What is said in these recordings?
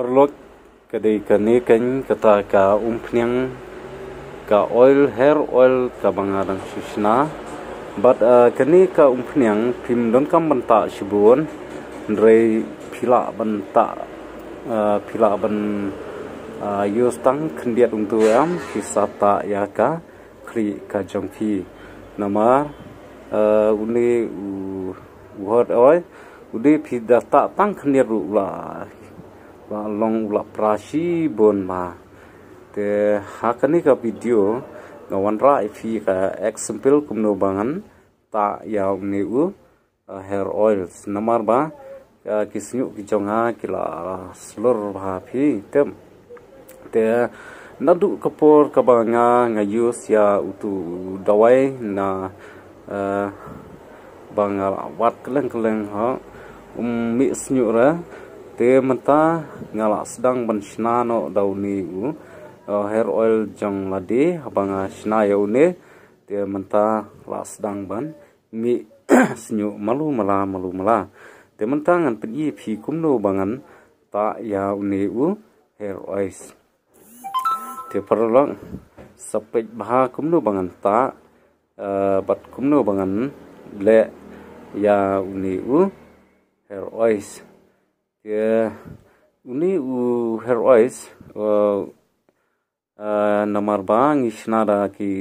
perlot kadai kani kan kata ka umpnyang ka oil hair oil ka bangarang susna but uh, eh, kani ka umpnyang pim don kam banta sibuon pila banta eh, pila ban uh, eh, yustang kendiat untuk am kisata ya ka kri ka jongki nama uh, uni uh, word oil udi pidata tang kendiat lah long ulah prasi bon ma te hakani ka video ngawan ra ifi ka eksempel kumno bangan ta yau ni u hair oils namar ba kisnyu kijonga kila slur ba phi tem te nadu kapor kabanga ngayus ya utu dawai na bangal wat keleng keleng ha um mi ra mata ngala sedang bensnano dauni u eh, hair oil jang ladi abang eh, sna ne te mata la sedang ban mi senyu malu mala malu mala te mata ngan pedi phi kumno bangan ta ya une u hair oil te parlong sapek bah kumno bangan ta eh, bat kumno bangan le ya une u hair oil ya, uni u her ois namar bang isnara ki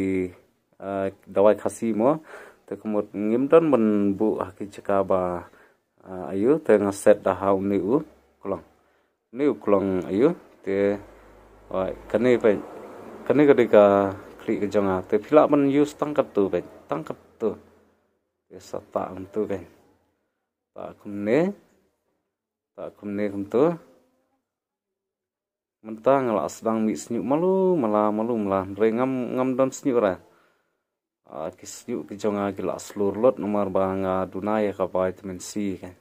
dawai khasi mo te kumot ngimdan men bu haki cheka ba ayu te ngaset da ha uni u kolong ni u kolong ayu te kane pe kane kade ka klik jonga te phila men use tangkat tu pe tangkat tu sata antu pe ta kumne kumne kumto mentang la sedang mi senyuk malu malah malu malah re ngam ngam don senyuk ra a senyuk ki jonga ki la slur lot nomor bangga dunai ka vitamin c kan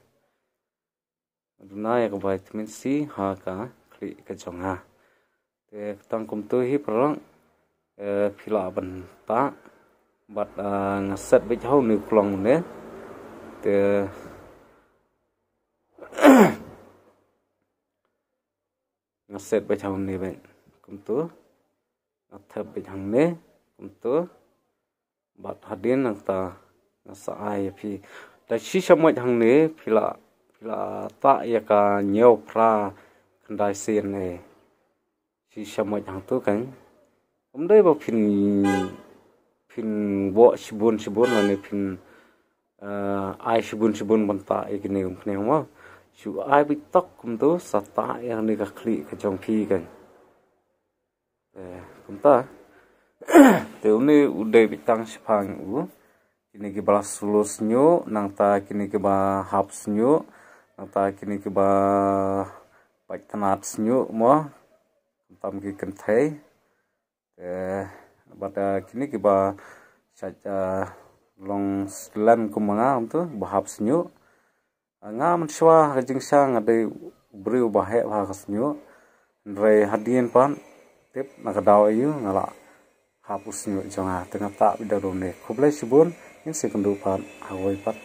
dunai ka vitamin c ha ka klik ke jonga te tang tu hi perang e, phila pila bat ngasat bi hau ni klong ne te เสร็จไปทางนี้เป็นกุมตัวอัฐไปทางนี้กุมตัวบัดหัดเดินนักตานังสายพี่แต่ชี้ชมวยทางนี้พี่ละพี่ละตายากาเนียวพระคันได้เสียนเลยชี้ชมวยทางตัวกันผมได้บอกพินพินวะชิบุนชิบุนอะไรพินอ่ไอชิบุนชิบุนบรรดาอีกนี่ผมเนี่ยว่า chu ai bị tóc cũng tố sạt tại anh đi gặp lị cái chồng phi gần để cũng ta để hôm u kini kiba sulus nyu nang ta kini kibah haps nyu nang ta kini kiba baik tenat nyu mo tam ki kentai de bata kini kibah saja long slan kumanga untuk bahap senyuk nga man shwa sang jing sha nga de briu ba he ba gas nyu re hadien pan tip na ka daw yu nga la hapus nyu a tengah tak bidarum ne kublai shibun yang sekundu pan hawai pat